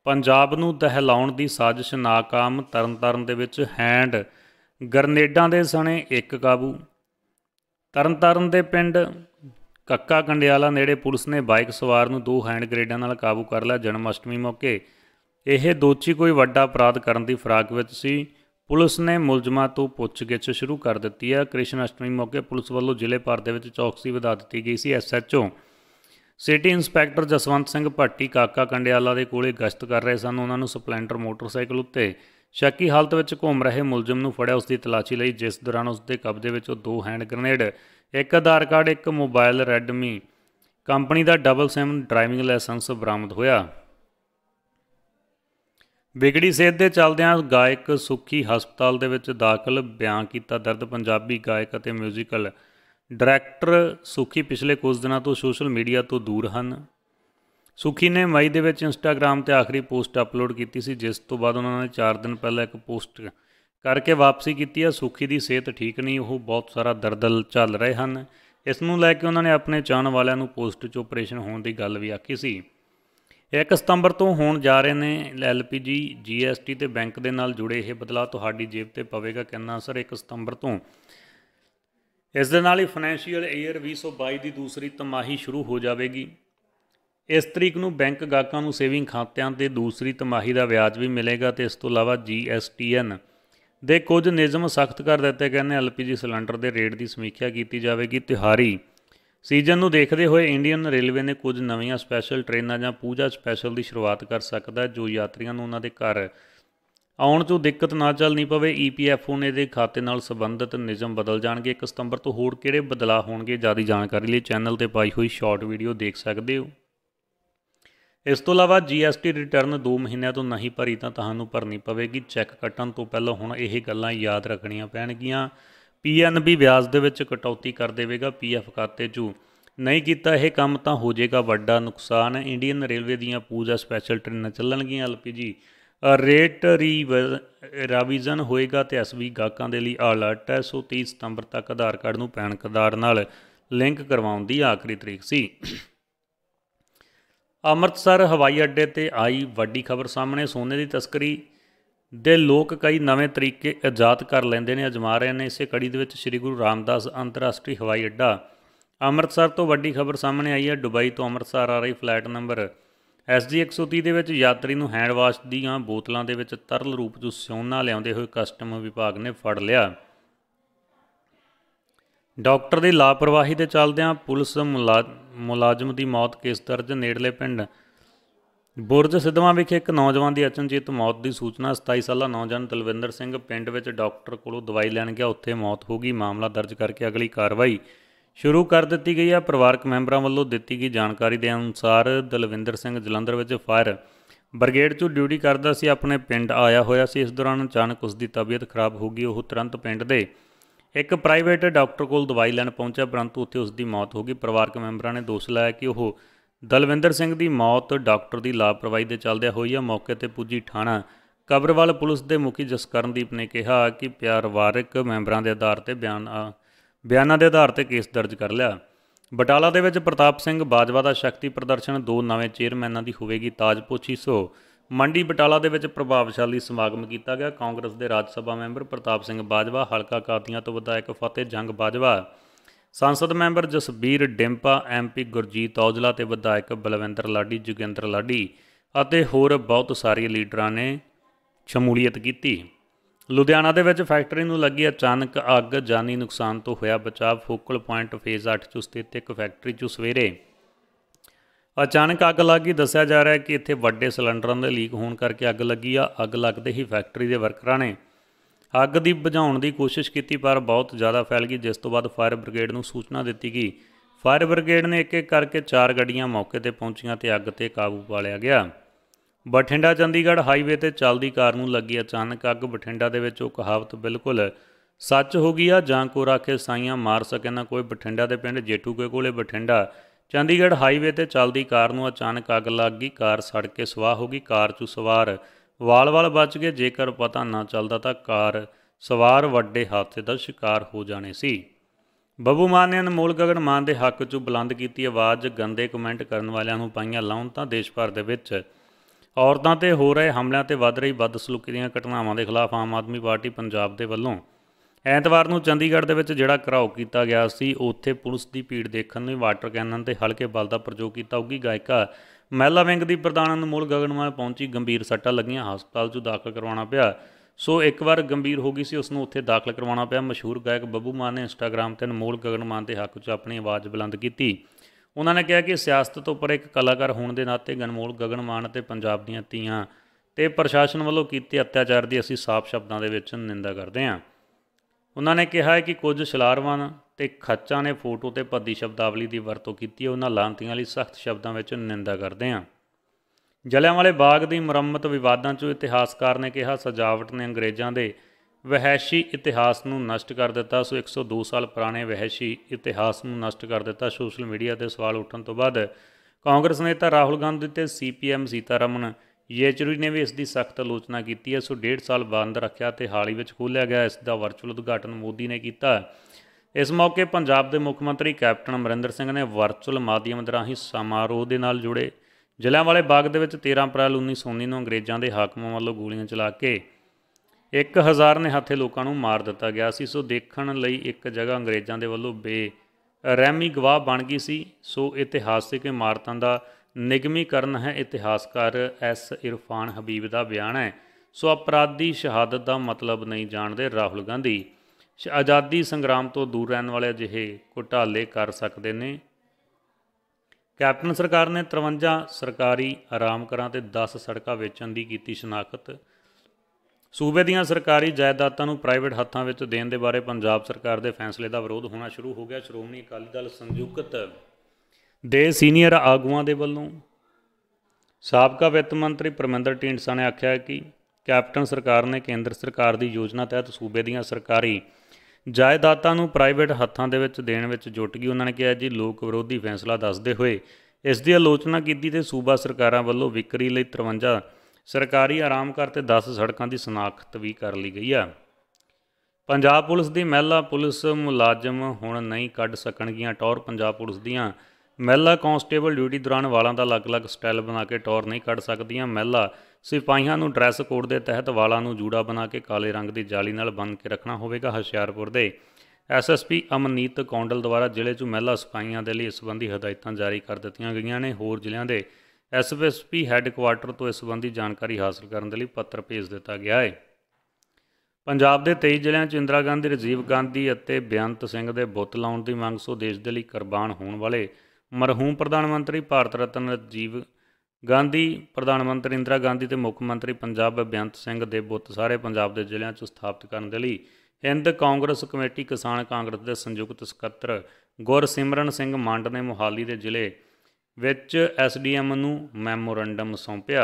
ਪੰਜਾਬ ਨੂੰ ਦਹਿਲਾਉਣ ਦੀ ਸਾਜ਼ਿਸ਼ ناکਾਮ ਤਰਨਤਾਰਨ ਦੇ ਵਿੱਚ ਹੈਂਡ ਗਰਨੇਡਾਂ ਦੇ ਸਣੇ ਇੱਕ ਕਾਬੂ ਤਰਨਤਾਰਨ ਦੇ ਪਿੰਡ ਕੱਕਾ ਕੰਡਿਆਲਾ ਨੇੜੇ ਪੁਲਿਸ ਨੇ ਬਾਈਕ ਸਵਾਰ ਨੂੰ ਦੋ ਹੈਂਡ ਗ੍ਰੇਡਾਂ ਨਾਲ ਕਾਬੂ ਕਰ ਲਿਆ ਜਨਮ ਅਸ਼ਟਮੀ ਮੌਕੇ ਇਹ ਦੋਚੀ ਕੋਈ ਵੱਡਾ ਅਪਰਾਧ ਕਰਨ ਦੀ ਫਰਾਕ ਵਿੱਚ ਸੀ ਪੁਲਿਸ ਨੇ ਮੁਲਜ਼ਮਾਂ ਤੋਂ ਪੁੱਛਗਿੱਛ ਸ਼ੁਰੂ ਕਰ ਦਿੱਤੀ ਹੈ ਕ੍ਰਿਸ਼ਨ ਅਸ਼ਟਮੀ ਮੌਕੇ ਪੁਲਿਸ ਵੱਲੋਂ ਜ਼ਿਲ੍ਹੇ ਭਰ ਦੇ ਵਿੱਚ ਚੌਕਸੀ ਵਧਾ ਦਿੱਤੀ ਗਈ ਸੀ SHO city inspector Jaswant Singh Bhatti Kaka Kandiala ਦੇ ਕੋਲੇ ਗਸ਼ਤ ਕਰ ਰਹੇ ਸਨ ਉਹਨਾਂ ਨੂੰ ਸਪਲੈਂਡਰ ਮੋਟਰਸਾਈਕਲ ਉੱਤੇ ਸ਼ੱਕੀ ਹਾਲਤ ਵਿੱਚ ਘੁੰਮ ਰਹੇ ਮੁਲਜ਼ਮ ਨੂੰ ਫੜਿਆ ਉਸ ਦੀ ਤਲਾਸ਼ੀ ਲਈ ਜਿਸ ਦੌਰਾਨ ਉਸ ਦੇ ਕਬਜ਼ੇ ਵਿੱਚੋਂ ਦੋ ਹੈਂਡ ਗ੍ਰਨੇਡ ਇੱਕ ਆਧਾਰ ਕਾਰਡ ਇੱਕ ਮੋਬਾਈਲ ਰੈਡਮੀ ਕੰਪਨੀ ਦਾ ਡਬਲ ਸਿਮ ਡਰਾਈਵਿੰਗ ਲਾਇਸੈਂਸ ਬਰਾਮਦ ਹੋਇਆ ਵਿਗੜੀ ਸਿਹਤ ਦੇ ਚਲਦਿਆਂ ਗਾਇਕ ਸੁਖੀ ਹਸਪਤਾਲ ਦੇ ਵਿੱਚ ਦਾਖਲ ਬਿਆਨ ਕੀਤਾ ਦਰਦ ਪੰਜਾਬੀ ਗਾਇਕ ਅਤੇ 뮤지컬 ਡਾਇਰੈਕਟਰ ਸੁਖੀ ਪਿਛਲੇ ਕੁਝ ਦਿਨਾਂ ਤੋਂ ਸੋਸ਼ਲ ਮੀਡੀਆ ਤੋਂ ਦੂਰ ਹਨ ਸੁਖੀ ਨੇ ਮਈ ਦੇ ਵਿੱਚ ਇੰਸਟਾਗ੍ਰam ਤੇ ਆਖਰੀ ਪੋਸਟ ਅਪਲੋਡ ਕੀਤੀ ਸੀ ਜਿਸ ਤੋਂ ਬਾਅਦ ਉਹਨਾਂ ਨੇ 4 ਦਿਨ ਪਹਿਲਾਂ ਇੱਕ ਪੋਸਟ ਕਰਕੇ ਵਾਪਸੀ ਕੀਤੀ ਹੈ ਸੁਖੀ ਦੀ ਸਿਹਤ ਠੀਕ ਨਹੀਂ ਉਹ ਬਹੁਤ ਸਾਰਾ ਦਰਦਲ ਚੱਲ ਰਹੇ ਹਨ ਇਸ ਨੂੰ ਲੈ ਕੇ ਉਹਨਾਂ ਨੇ ਆਪਣੇ ਚਾਹਣ ਵਾਲਿਆਂ ਨੂੰ ਪੋਸਟ 'ਚ ਆਪਰੇਸ਼ਨ ਹੋਣ ਦੀ ਗੱਲ ਵੀ ਆਖੀ ਸੀ 1 ਸਤੰਬਰ ਤੋਂ ਹੋਣ ਜਾ ਰਹੇ ਨੇ ਐਲਪੀਜੀ ਜੀਐਸਟੀ ਤੇ ਬੈਂਕ ਦੇ ਨਾਲ ਜੁੜੇ ਇਹ ਬਦਲਾਅ ਤੁਹਾਡੀ ਜੇਬ ਤੇ ਪਵੇਗਾ ਕਿੰਨਾ ਅਸਰ 1 ਸਤੰਬਰ ਤੋਂ ਇਸ ਦੇ ਨਾਲ ਹੀ ਫਾਈਨੈਂਸ਼ੀਅਲ ਈਅਰ 2022 ਦੀ ਦੂਸਰੀ ਤਿਮਾਹੀ ਸ਼ੁਰੂ ਹੋ ਜਾਵੇਗੀ ਇਸ ਤਰੀਕ ਨੂੰ ਬੈਂਕ ਗਾਹਕਾਂ ਨੂੰ ਸੇਵਿੰਗ ਖਾਤਿਆਂ ਤੇ ਦੂਸਰੀ ਤਿਮਾਹੀ ਦਾ ਵਿਆਜ ਵੀ ਮਿਲੇਗਾ ਤੇ ਇਸ ਤੋਂ ਇਲਾਵਾ ਜੀਐਸਟੀਐਨ ਦੇ ਕੁਝ ਨਿਯਮ ਸਖਤ ਕਰ ਦਿੱਤੇ ਗਏ ਨੇ ਐਲਪੀਜੀ ਸਿਲੰਡਰ ਦੇ ਰੇਟ ਦੀ ਸਮੀਖਿਆ ਕੀਤੀ ਜਾਵੇਗੀ ਤਿਹਾਰੀ ਸੀਜ਼ਨ ਨੂੰ ਦੇਖਦੇ ਹੋਏ ਇੰਡੀਅਨ ਰੇਲਵੇ ਨੇ ਕੁਝ ਨਵੀਆਂ ਸਪੈਸ਼ਲ ਟ੍ਰੇਨਾਂ ਜਾਂ ਪੂਜਾ ਸਪੈਸ਼ਲ ਦੀ ਸ਼ੁਰੂਆਤ ਕਰ ਸਕਦਾ ਹੈ ਜੋ ਯਾਤਰੀਆਂ ਨੂੰ ਉਹਨਾਂ ਦੇ ਘਰ ਆਉਣ ਤੋਂ ਦਿੱਕਤ ਨਾ ਚੱਲਣੀ ਪਵੇ ਈਪੀਐਫਓ ਨੇ ਦੇ ਖਾਤੇ ਨਾਲ ਸੰਬੰਧਿਤ ਨਿਯਮ ਬਦਲ ਜਾਣਗੇ 1 ਸਤੰਬਰ ਤੋਂ ਹੋਰ ਕਿਹੜੇ ਬਦਲਾਅ ਹੋਣਗੇ ਜਿਆਦਾ ਜਾਣਕਾਰੀ ਲਈ ਚੈਨਲ ਤੇ ਪਾਈ ਹੋਈ ਸ਼ਾਰਟ ਵੀਡੀਓ ਦੇਖ ਸਕਦੇ ਹੋ ਇਸ ਤੋਂ ਇਲਾਵਾ ਜੀਐਸਟੀ ਰਿਟਰਨ 2 ਮਹੀਨਿਆਂ ਤੋਂ ਨਹੀਂ ਭਰੀ ਤਾਂ ਤੁਹਾਨੂੰ ਭਰਨੀ ਪਵੇਗੀ ਚੈੱਕ ਕੱਟਣ ਤੋਂ ਪਹਿਲਾਂ ਹੁਣ ਇਹ ਗੱਲਾਂ ਯਾਦ ਰੱਖਣੀਆਂ ਪੈਣਗੀਆਂ ਪੀਐਨਬੀ ਵਿਆਜ ਦੇ ਵਿੱਚ ਕਟੌਤੀ ਕਰ ਦੇਵੇਗਾ ਪੀਐਫ ਖਾਤੇ 'ਚੋਂ ਨਹੀਂ ਕੀਤਾ ਇਹ ਕੰਮ ਤਾਂ ਹੋ ਜਾਏਗਾ ਵੱਡਾ ਨੁਕਸਾਨ ਇੰਡੀਅਨ ਰੇਲਵੇ ਦੀਆਂ ਪੂਜਾ ਸਪੈਸ਼ਲ ਟ੍ਰੇਨਾਂ ਚੱਲਣਗੀਆਂ ਐਲਪੀਜੀ ਰੇਟ ਰੀਵੀਜ਼ਨ ਹੋਏਗਾ ਤੇ ਵੀ ਗਾਹਕਾਂ ਦੇ ਲਈ ਅਲਰਟ ਹੈ ਸੋ 30 ਸਤੰਬਰ ਤੱਕ ਆਧਾਰ ਕਾਰਡ ਨੂੰ ਪੈਨ ਕਾਰਡ ਨਾਲ ਲਿੰਕ ਕਰਵਾਉਣ ਦੀ ਆਖਰੀ ਤਰੀਕ ਸੀ ਅੰਮ੍ਰਿਤਸਰ ਹਵਾਈ ਅੱਡੇ ਤੇ ਆਈ ਵੱਡੀ ਖਬਰ ਸਾਹਮਣੇ ਸੋਨੇ ਦੀ ਤਸਕਰੀ ਦੇ ਲੋਕ ਕਈ ਨਵੇਂ ਤਰੀਕੇ ਇਜਾਦ ਕਰ ਲੈਂਦੇ ਨੇ ਅਜਮਾ ਰਹੇ ਨੇ ਇਸੇ ਕੜੀ ਦੇ ਵਿੱਚ ਸ੍ਰੀ ਗੁਰੂ ਰਾਮਦਾਸ ਅੰਤਰਰਾਸ਼ਟਰੀ ਹਵਾਈ ਅੱਡਾ ਅੰਮ੍ਰਿਤਸਰ ਤੋਂ ਵੱਡੀ ਖਬਰ ਸਾਹਮਣੇ ਆਈ ਹੈ ਦੁਬਈ ਤੋਂ ਅੰਮ੍ਰਿਤਸਰ ਆ ਰਹੀ ਫਲਾਈਟ ਨੰਬਰ ਐਸਡੀ 130 ਦੇ ਵਿੱਚ ਯਾਤਰੀ ਨੂੰ ਹੈਂਡ ਵਾਸ਼ ਦੀਆਂ ਬੋਤਲਾਂ ਦੇ ਵਿੱਚ ਤਰਲ ਰੂਪ ਚ ਸਿਉਣਾ ਲਿਆਉਂਦੇ ਹੋਏ ਕਸਟਮ ਵਿਭਾਗ ਨੇ ਫੜ ਲਿਆ ਡਾਕਟਰ ਦੀ ਲਾਪਰਵਾਹੀ ਦੇ ਚੱਲਦਿਆਂ ਪੁਲਿਸ ਮੁਲਾਜ਼ਮ ਦੀ ਮੌਤ ਕੇਸ ਦਰਜ ਨੇੜਲੇ ਪਿੰਡ ਬੁਰਜ ਸਿੱਧਵਾਂ ਵਿਖੇ ਇੱਕ ਨੌਜਵਾਨ ਦੀ ਅਚਨਚੇਤ ਮੌਤ ਦੀ ਸੂਚਨਾ 27 ਸਾਲਾ ਨੌਜਵਾਨ ਤਲਵਿੰਦਰ ਸਿੰਘ ਪਿੰਡ ਵਿੱਚ ਡਾਕਟਰ ਕੋਲੋਂ ਦਵਾਈ ਲੈਣ ਗਿਆ ਉੱਥੇ ਮੌਤ ਹੋ ਗਈ ਮਾਮਲਾ ਦਰਜ ਕਰਕੇ ਅਗਲੀ ਕਾਰਵਾਈ ਸ਼ੁਰੂ ਕਰ ਦਿੱਤੀ ਗਈ ਹੈ ਪਰਿਵਾਰਕ ਮੈਂਬਰਾਂ ਵੱਲੋਂ ਦਿੱਤੀ ਗਈ ਜਾਣਕਾਰੀ ਦੇ ਅਨੁਸਾਰ ਦਲਵਿੰਦਰ ਸਿੰਘ ਜਲੰਧਰ ਵਿੱਚ ਫਾਇਰ ਬ੍ਰਿਗੇਡ ਤੋਂ ਡਿਊਟੀ ਕਰਦਾ ਸੀ ਆਪਣੇ ਪਿੰਡ ਆਇਆ ਹੋਇਆ ਸੀ ਇਸ ਦੌਰਾਨ ਅਚਾਨਕ ਉਸ ਦੀ ਤਬੀਅਤ ਖਰਾਬ ਹੋ ਗਈ ਉਹ ਤੁਰੰਤ ਪਿੰਡ ਦੇ ਇੱਕ ਪ੍ਰਾਈਵੇਟ ਡਾਕਟਰ ਕੋਲ ਦਵਾਈ ਲੈਣ ਪਹੁੰਚਿਆ ਪਰੰਤੂ ਉੱਥੇ ਉਸ ਦੀ ਮੌਤ ਹੋ ਗਈ ਪਰਿਵਾਰਕ ਮੈਂਬਰਾਂ ਨੇ ਦੋਸ਼ ਲਾਇਆ ਕਿ ਉਹ ਦਲਵਿੰਦਰ ਸਿੰਘ ਦੀ ਮੌਤ ਡਾਕਟਰ ਦੀ ਲਾਪਰਵਾਹੀ ਦੇ ਚੱਲਦਿਆਂ ਹੋਈ ਹੈ ਮੌਕੇ ਤੇ ਪੁੱਜੀ ਥਾਣਾ ਕਬਰਵਾਲ ਪੁਲਿਸ ਦੇ ਮੁਖੀ ਜਸਕਰਨਦੀਪ ਨੇ ਕਿਹਾ ਕਿ ਪਿਆਰਵਾਰਕ ਮੈਂਬਰਾਂ ਦੇ ਆਧਾਰ ਤੇ ਬਿਆਨ ਬਿਆਨਾਂ ਦੇ ਆਧਾਰ ਤੇ ਕੇਸ ਦਰਜ ਕਰ ਲਿਆ ਬਟਾਲਾ ਦੇ ਵਿੱਚ ਪ੍ਰਤਾਪ ਸਿੰਘ ਬਾਜਵਾ ਦਾ ਸ਼ਕਤੀ ਪ੍ਰਦਰਸ਼ਨ ਦੋ ਨਵੇਂ ਚੇਅਰਮੈਨਾਂ ਦੀ ਹੋਵੇਗੀ ਤਾਜਪੋਚੀ ਸੋ ਮੰਡੀ ਬਟਾਲਾ ਦੇ ਵਿੱਚ ਪ੍ਰਭਾਵਸ਼ਾਲੀ ਸਮਾਗਮ ਕੀਤਾ ਗਿਆ ਕਾਂਗਰਸ ਦੇ ਰਾਜ ਸਭਾ ਮੈਂਬਰ ਪ੍ਰਤਾਪ ਸਿੰਘ ਬਾਜਵਾ ਹਲਕਾ ਕਾਦੀਆਂ ਤੋਂ ਵਿਧਾਇਕ ਫਤਿਹ ਜੰਗ ਬਾਜਵਾ ਸੰਸਦ ਮੈਂਬਰ ਜਸਬੀਰ ਡਿੰਪਾ ਐਮਪੀ ਗੁਰਜੀਤ ਔਜਲਾ ਤੇ ਵਿਧਾਇਕ ਬਲਵਿੰਦਰ ਲਾਡੀ ਜੁਗਿੰਦਰ ਲਾਡੀ ਅਤੇ ਹੋਰ ਬਹੁਤ ਸਾਰੇ ਲੀਡਰਾਂ ਨੇ ਸ਼ਮੂਲੀਅਤ ਕੀਤੀ ਲੁਧਿਆਣਾ ਦੇ ਵਿੱਚ ਫੈਕਟਰੀ ਨੂੰ ਲੱਗੀ ਅਚਾਨਕ ਅੱਗ ਜਾਨੀ ਨੁਕਸਾਨ ਤੋਂ ਹੋਇਆ ਬਚਾਅ ਫੋਕਲ ਪੁਆਇੰਟ ਫੇਜ਼ 8 ਚ ਸਥਿਤ ਇੱਕ ਫੈਕਟਰੀ 'ਚ ਸਵੇਰੇ ਅਚਾਨਕ ਅੱਗ ਲੱਗੀ ਦੱਸਿਆ ਜਾ ਰਿਹਾ ਹੈ ਕਿ ਇੱਥੇ ਵੱਡੇ ਸਿਲੰਡਰਾਂ ਦੇ ਲੀਕ ਹੋਣ ਕਰਕੇ ਅੱਗ ਲੱਗੀ ਆ ਅੱਗ ਲੱਗਦੇ ਹੀ ਫੈਕਟਰੀ ਦੇ ਵਰਕਰਾਂ ਨੇ ਅੱਗ ਦੀ ਬੁਝਾਉਣ ਦੀ ਕੋਸ਼ਿਸ਼ ਕੀਤੀ ਪਰ ਬਹੁਤ ਜ਼ਿਆਦਾ ਫੈਲ ਗਈ ਜਿਸ ਤੋਂ ਬਾਅਦ ਫਾਇਰ ਬ੍ਰਿਗੇਡ ਨੂੰ ਸੂਚਨਾ ਦਿੱਤੀ ਗਈ ਫਾਇਰ ਬ੍ਰਿਗੇਡ ਨੇ ਇੱਕ ਇੱਕ ਕਰਕੇ ਚਾਰ ਗੱਡੀਆਂ ਮੌਕੇ ਤੇ ਪਹੁੰਚੀਆਂ ਤੇ ਅੱਗ ਤੇ ਕਾਬੂ ਪਾ ਲਿਆ ਗਿਆ ਬਠਿੰਡਾ ਚੰਡੀਗੜ੍ਹ ਹਾਈਵੇ ਤੇ ਚੱਲਦੀ ਕਾਰ ਨੂੰ ਲੱਗੀ ਅਚਾਨਕ ਅੱਗ ਬਠਿੰਡਾ ਦੇ ਵਿੱਚ ਉਹ ਕਹਾਵਤ ਬਿਲਕੁਲ ਸੱਚ ਹੋ ਗਈ ਆ ਜਾਂ ਕੋ ਰਾਖੇ ਸਾਈਆਂ ਮਾਰ ਸਕੇ ਨਾ ਕੋਈ ਬਠਿੰਡਾ ਦੇ ਪਿੰਡ ਜੇਟੂ ਕੋਲੇ ਬਠਿੰਡਾ ਚੰਡੀਗੜ੍ਹ ਹਾਈਵੇ ਤੇ ਚੱਲਦੀ ਕਾਰ ਨੂੰ ਅਚਾਨਕ ਅੱਗ ਲੱਗ ਗਈ ਕਾਰ ਸੜ ਕੇ ਸਵਾਹ ਹੋ ਗਈ ਕਾਰ 'ਚ ਸਵਾਰ ਵਾਲ-ਵਾਲ ਬਚ ਗਏ ਜੇਕਰ ਪਤਾ ਨਾ ਚੱਲਦਾ ਤਾਂ ਕਾਰ ਸਵਾਰ ਵੱਡੇ ਹਾਦਸੇ ਦਾ ਸ਼ਿਕਾਰ ਹੋ ਜਾਣੇ ਸੀ ਬੱਬੂ ਮਾਨ ਨੇ ਅਨਮੋਲ ਗਗਨ ਮਾਨ ਦੇ ਹੱਕ 'ਚ ਬੁਲੰਦ ਕੀਤੀ ਆਵਾਜ਼ ਗੰਦੇ ਕਮੈਂਟ ਕਰਨ ਵਾਲਿਆਂ ਨੂੰ ਪਾਈਆਂ ਲਾਉਣ ਤਾਂ ਦੇਸ਼ ਭਰ ਦੇ ਵਿੱਚ ਔਰਤਾਂ ਤੇ ਹੋ ਰਹੇ ਹਮਲਿਆਂ ਤੇ ਵੱਧ ਰਹੀ ਬਦਸਲੂਕੀ ਦੀਆਂ ਘਟਨਾਵਾਂ ਦੇ ਖਿਲਾਫ ਆਮ ਆਦਮੀ ਪਾਰਟੀ ਪੰਜਾਬ ਦੇ ਵੱਲੋਂ ਐਤਵਾਰ ਨੂੰ ਚੰਡੀਗੜ੍ਹ ਦੇ ਵਿੱਚ ਜਿਹੜਾ ਘਰਾਓ ਕੀਤਾ ਗਿਆ ਸੀ ਉੱਥੇ ਪੁਲਿਸ ਦੀ ਭੀੜ ਦੇਖਣ ਲਈ ਵਾਟਰ ਕੈਨਨ ਤੇ ਹਲਕੇ ਬਲ ਦਾ ਪ੍ਰਯੋਗ ਕੀਤਾ ਉਗੀ ਗਾਇਕਾ ਮਹਿਲਾ ਵਿੰਗ ਦੀ ਪ੍ਰਧਾਨ ਅਨਮੋਲ ਗਗਨਮਾਨ ਪਹੁੰਚੀ ਗੰਭੀਰ ਸੱਟਾਂ ਲੱਗੀਆਂ ਹਸਪਤਾਲ 'ਚ ਦਾਖਲ ਕਰਵਾਉਣਾ ਪਿਆ ਸੋ ਇੱਕ ਵਾਰ ਗੰਭੀਰ ਹੋ ਗਈ ਸੀ ਉਸ ਨੂੰ ਉੱਥੇ ਦਾਖਲ ਕਰਵਾਉਣਾ ਪਿਆ ਮਸ਼ਹੂਰ ਗਾਇਕ ਬੱਬੂ ਮਾਨ ਨੇ ਇੰਸਟਾਗ੍ਰam ਤੇ ਅਨਮੋਲ ਗਗਨਮਾਨ ਦੇ ਹੱਕ 'ਚ ਆਪਣੀ ਆਵਾਜ਼ ਬੁਲੰਦ ਕੀਤੀ ਉਹਨਾਂ ਨੇ ਕਿਹਾ ਕਿ ਸਿਆਸਤ ਤੋਂ ਉੱਪਰ ਇੱਕ ਕਲਾਕਾਰ ਹੋਣ ਦੇ ਨਾਤੇ ਗਨਮੋਲ ਗਗਨਮਾਨ ਅਤੇ ਪੰਜਾਬ ਦੀਆਂ ਤੀਆਂ ਤੇ ਪ੍ਰਸ਼ਾਸਨ ਵੱਲੋਂ ਕੀਤੇ ਅਤਿਆਚਾਰ ਦੀ ਅਸੀਂ ਸਾਫ਼ ਸ਼ਬਦਾਂ ਦੇ ਵਿੱਚ ਨਿੰਦਾ ਕਰਦੇ ਹਾਂ ਉਹਨਾਂ ਨੇ ਕਿਹਾ ਹੈ ਕਿ ਕੁਝ ਸ਼ਲਾਰਵਾਨ ਤੇ ਖੱਚਾਂ ਨੇ ਫੋਟੋ ਤੇ ਪੱਦੀ ਸ਼ਬਦਾਵਲੀ ਦੀ ਵਰਤੋਂ ਕੀਤੀ ਹੈ ਉਹਨਾਂ ਲਾਂਤੀਆਂ ਲਈ ਸਖਤ ਸ਼ਬਦਾਂ ਵਿੱਚ ਨਿੰਦਾ ਕਰਦੇ ਹਾਂ ਜਲਿਆਂਵਾਲੇ ਬਾਗ ਦੀ ਮੁਰੰਮਤ ਵਿਵਾਦਾਂ 'ਚ ਇਤਿਹਾਸਕਾਰ ਨੇ ਕਿਹਾ ਸਜਾਵਟ ਨੇ ਅੰਗਰੇਜ਼ਾਂ ਦੇ ਵਹਿਸ਼ੀ ਇਤਿਹਾਸ ਨੂੰ ਨਸ਼ਟ ਕਰ ਦਿੱਤਾ ਸੋ 102 ਸਾਲ ਪੁਰਾਣੇ ਵਹਿਸ਼ੀ ਇਤਿਹਾਸ ਨੂੰ ਨਸ਼ਟ ਕਰ ਦਿੱਤਾ ਸੋਸ਼ਲ ਮੀਡੀਆ ਤੇ ਸਵਾਲ ਉੱਠਣ ਤੋਂ ਬਾਅਦ ਕਾਂਗਰਸ ਨੇਤਾ ਰਾਹੁਲ ਗਾਂਧੀ ਤੇ ਸੀਪੀਐਮ ਸੀਤਾਰਮਨ ਯੇਚੂਰੀ ਨੇ ਵੀ ਇਸ ਦੀ ਸਖਤ ਆਲੋਚਨਾ ਕੀਤੀ ਹੈ ਸੋ 1.5 ਸਾਲ ਬੰਦ ਰੱਖਿਆ ਤੇ ਹਾਲ ਹੀ ਵਿੱਚ ਖੋਲ੍ਹਿਆ ਗਿਆ ਇਸ ਦਾ ਵਰਚੁਅਲ ਉਦਘਾਟਨ ਮੋਦੀ ਨੇ ਕੀਤਾ ਇਸ ਮੌਕੇ ਪੰਜਾਬ ਦੇ ਮੁੱਖ ਮੰਤਰੀ ਕੈਪਟਨ ਅਮਰਿੰਦਰ ਸਿੰਘ ਨੇ ਵਰਚੁਅਲ ਮਾਧਿਅਮ ਰਾਹੀਂ ਸਮਾਰੋਹ ਦੇ ਨਾਲ ਜੁੜੇ ਜਲਿਆਂਵਾਲੇ ਬਾਗ ਦੇ ਵਿੱਚ 13 ਅਪ੍ਰੈਲ 1919 ਨੂੰ ਅੰਗਰੇਜ਼ਾਂ ਦੇ ਹਾਕਮਾਂ ਵੱਲੋਂ ਗੋਲੀਆਂ ਚਲਾ ਕੇ 1000 ਨੇ ਹੱਥੇ ਲੋਕਾਂ ਨੂੰ ਮਾਰ ਦਿੱਤਾ ਗਿਆ ਸੀ ਸੋ ਦੇਖਣ ਲਈ ਇੱਕ ਜਗ੍ਹਾ ਅੰਗਰੇਜ਼ਾਂ ਦੇ ਵੱਲੋਂ ਬੇ ਰਹਿਮੀ ਗਵਾਹ ਬਣ ਗਈ ਸੀ ਸੋ ਇਤਿਹਾਸਿਕ ਇਮਾਰਤਾਂ ਦਾ ਨਿਗਮੀਕਰਨ ਹੈ ਇਤਿਹਾਸਕਾਰ ਐਸ ਇਰਫਾਨ ਹਬੀਬ ਦਾ ਬਿਆਨ ਹੈ ਸੋ ਅਪਰਾਧੀ ਸ਼ਹਾਦਤ ਦਾ ਮਤਲਬ ਨਹੀਂ ਜਾਣਦੇ ਰਾਹੁਲ ਗਾਂਧੀ ਆਜ਼ਾਦੀ ਸੰਗਰਾਮ ਤੋਂ ਦੂਰ ਰਹਿਣ ਵਾਲੇ ਅਜਿਹੇ ਘੁਟਾਲੇ ਕਰ ਸਕਦੇ ਨੇ ਕੈਪਟਨ ਸਰਕਾਰ ਨੇ 53 ਸਰਕਾਰੀ ਆਰਾਮ ਘਰਾਂ ਤੇ 10 ਸੜਕਾਂ ਵੇਚਣ ਦੀ ਕੀਤੀ ਸ਼ਨਾਖਤ ਸੂਬੇ ਦੀਆਂ ਸਰਕਾਰੀ ਜਾਇਦਾਦਾਂ ਨੂੰ ਪ੍ਰਾਈਵੇਟ ਹੱਥਾਂ ਵਿੱਚ ਦੇਣ ਦੇ ਬਾਰੇ ਪੰਜਾਬ ਸਰਕਾਰ ਦੇ ਫੈਸਲੇ ਦਾ ਵਿਰੋਧ ਹੋਣਾ ਸ਼ੁਰੂ ਹੋ ਗਿਆ ਸ਼੍ਰੋਮਣੀ ਅਕਾਲੀ ਦਲ ਸੰਯੁਕਤ ਦੇ ਸੀਨੀਅਰ ਆਗੂਆਂ ਦੇ ਵੱਲੋਂ ਸਾਬਕਾ ਵਿੱਤ ਮੰਤਰੀ ਪਰਮੇਂਦਰ ਢੀਂਡਸਾ ਨੇ ਆਖਿਆ ਕਿ ਕੈਪਟਨ ਸਰਕਾਰ ਨੇ ਕੇਂਦਰ ਸਰਕਾਰ ਦੀ ਯੋਜਨਾ ਤਹਿਤ ਸੂਬੇ ਦੀਆਂ ਸਰਕਾਰੀ ਜਾਇਦਾਦਾਂ ਨੂੰ ਪ੍ਰਾਈਵੇਟ ਹੱਥਾਂ ਦੇ ਵਿੱਚ ਦੇਣ ਵਿੱਚ ਜੁਟ ਗਈ ਉਹਨਾਂ ਨੇ ਕਿਹਾ ਜੀ ਲੋਕ ਵਿਰੋਧੀ ਫੈਸਲਾ ਦੱਸਦੇ ਹੋਏ ਇਸ ਦੀ ਆਲੋਚਨਾ ਕੀਤੀ ਤੇ ਸੂਬਾ ਸਰਕਾਰਾਂ ਵੱਲੋਂ ਵਿਕਰੀ ਲਈ 53 ਸਰਕਾਰੀ ਆਰਾਮ ਘਰ ਤੇ 10 ਸੜਕਾਂ ਦੀ ਸਨਾਖਤ ਵੀ ਕਰ ਲਈ ਗਈ ਆ ਪੰਜਾਬ ਪੁਲਿਸ ਦੀ ਮਹਿਲਾ ਪੁਲਿਸ ਮੁਲਾਜ਼ਮ ਹੁਣ ਨਹੀਂ ਕੱਢ ਸਕਣਗੀਆਂ ਟੌਰ ਪੰਜਾਬ ਪੁਲਿਸ ਦੀਆਂ ਮਹਿਲਾ ਕਾਂਸਟੇਬਲ ਡਿਊਟੀ ਦੌਰਾਨ ਵਾਲਾਂ ਦਾ ਅਲੱਗ-ਅਲੱਗ ਸਟਾਈਲ ਬਣਾ ਕੇ ਟੌਰ ਨਹੀਂ ਕੱਢ ਸਕਦੀਆਂ ਮਹਿਲਾ ਸਿਪਾਹੀਆਂ ਨੂੰ ਡਰੈਸ ਕੋਡ ਦੇ ਤਹਿਤ ਵਾਲਾਂ ਨੂੰ ਜੂੜਾ ਬਣਾ ਕੇ ਕਾਲੇ ਰੰਗ ਦੀ ਜਾਲੀ ਨਾਲ ਬੰਨ ਕੇ ਰੱਖਣਾ ਹੋਵੇਗਾ ਹਸ਼ਿਆਰਪੁਰ ਦੇ ਐਸਐਸਪੀ ਅਮਨੀਤ ਕੌਂਡਲ ਦੁਆਰਾ ਜ਼ਿਲ੍ਹੇ 'ਚ ਮਹਿਲਾ ਸਿਪਾਹੀਆਂ ਦੇ ਲਈ ਇਸ ਸੰਬੰਧੀ ਹਦਾਇਤਾਂ ਜਾਰੀ ਕਰ ਦਿੱਤੀਆਂ ਗਈਆਂ ਨੇ ਹੋਰ ਜ਼ਿਲ੍ਹਿਆਂ ਦੇ ਐਸਐਸਪੀ ਹੈੱਡਕੁਆਰਟਰ ਤੋਂ ਇਸ ਸੰਬੰਧੀ ਜਾਣਕਾਰੀ ਹਾਸਲ ਕਰਨ ਦੇ ਲਈ ਪੱਤਰ ਭੇਜ ਦਿੱਤਾ ਗਿਆ ਹੈ ਪੰਜਾਬ ਦੇ 23 ਜ਼ਿਲ੍ਹਿਆਂ 'ਚ ਇੰਦਰਾ ਗਾਂਧੀ ਰਜੀਵ ਗਾਂਧੀ ਅਤੇ ਬਿਆੰਤ ਸਿੰਘ ਦੇ ਬੁੱਤ ਲਾਉਣ ਦੀ ਮੰਗ ਸੋ ਦੇਸ਼ ਦੇ ਲਈ ਕੁਰਬਾਨ ਹੋਣ ਵਾਲੇ ਮਰਹੂਮ ਪ੍ਰਧਾਨ ਮੰਤਰੀ ਭਾਰਤ ਰਤਨ ਰਜੀਵ ਗਾਂਧੀ ਪ੍ਰਧਾਨ ਮੰਤਰੀ ਇੰਦਰਾ ਗਾਂਧੀ ਤੇ ਮੁੱਖ ਮੰਤਰੀ ਪੰਜਾਬ ਬਿਆੰਤ ਸਿੰਘ ਦੇ ਬੁੱਤ ਸਾਰੇ ਪੰਜਾਬ ਦੇ ਜ਼ਿਲ੍ਹਿਆਂ 'ਚ ਸਥਾਪਿਤ ਕਰਨ ਦੇ ਲਈ ਹਿੰਦ ਕਾਂਗਰਸ ਕਮੇਟੀ ਕਿਸਾਨ ਕਾਂਗਰਸ ਦੇ ਸੰਯੁਕਤ ਸਕੱਤਰ ਗੁਰਸਿਮਰਨ ਸਿੰਘ ਮੰਡ ਨੇ ਮੁਹਾਲੀ ਦੇ ਜ਼ਿਲ੍ਹੇ ਵਿੱਚ ਐਸਡੀਐਮ ਨੂੰ ਮੈਮੋਰੰਡਮ ਸੌਂਪਿਆ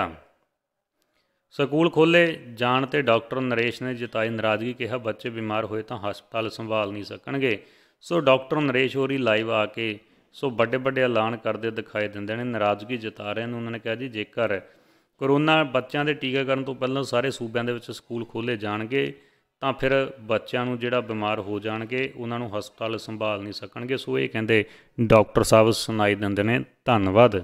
ਸਕੂਲ ਖੋਲੇ ਜਾਣ ਤੇ ਡਾਕਟਰ ਨਰੇਸ਼ ਨੇ ਜਿਤਾਈ ਨਾਰਾਜ਼ਗੀ ਕਿਹਾ ਬੱਚੇ ਬਿਮਾਰ ਹੋਏ ਤਾਂ ਹਸਪਤਾਲ ਸੰਭਾਲ ਨਹੀਂ ਸਕਣਗੇ ਸੋ ਡਾਕਟਰ ਨਰੇਸ਼ ਹੋਰੀ ਲਾਈਵ ਆ ਕੇ ਸੋ ਵੱਡੇ ਵੱਡੇ ਐਲਾਨ ਕਰਦੇ ਦਿਖਾਈ ਦਿੰਦੇ ਨੇ ਨਾਰਾਜ਼ਗੀ ਜਤਾ ਰਹੇ ਨੇ ਉਹਨਾਂ ਨੇ ਕਿਹਾ ਜੀ ਜੇਕਰ ਕਰੋਨਾ ਬੱਚਿਆਂ ਦੇ ਟੀਕਾਕਰਨ ਤੋਂ ਪਹਿਲਾਂ ਸਾਰੇ ਸੂਬਿਆਂ ਦੇ ਵਿੱਚ ਸਕੂਲ ਖੋਲੇ ਜਾਣਗੇ ਤਾਂ ਫਿਰ ਬੱਚਿਆਂ ਨੂੰ ਜਿਹੜਾ ਬਿਮਾਰ ਹੋ ਜਾਣਗੇ ਉਹਨਾਂ ਨੂੰ ਹਸਪਤਾਲ ਸੰਭਾਲ ਨਹੀਂ ਸਕਣਗੇ ਸੋ ਇਹ ਕਹਿੰਦੇ ਡਾਕਟਰ ਸਾਹਿਬ ਸੁਣਾਈ ਦਿੰਦੇ ਨੇ ਧੰਨਵਾਦ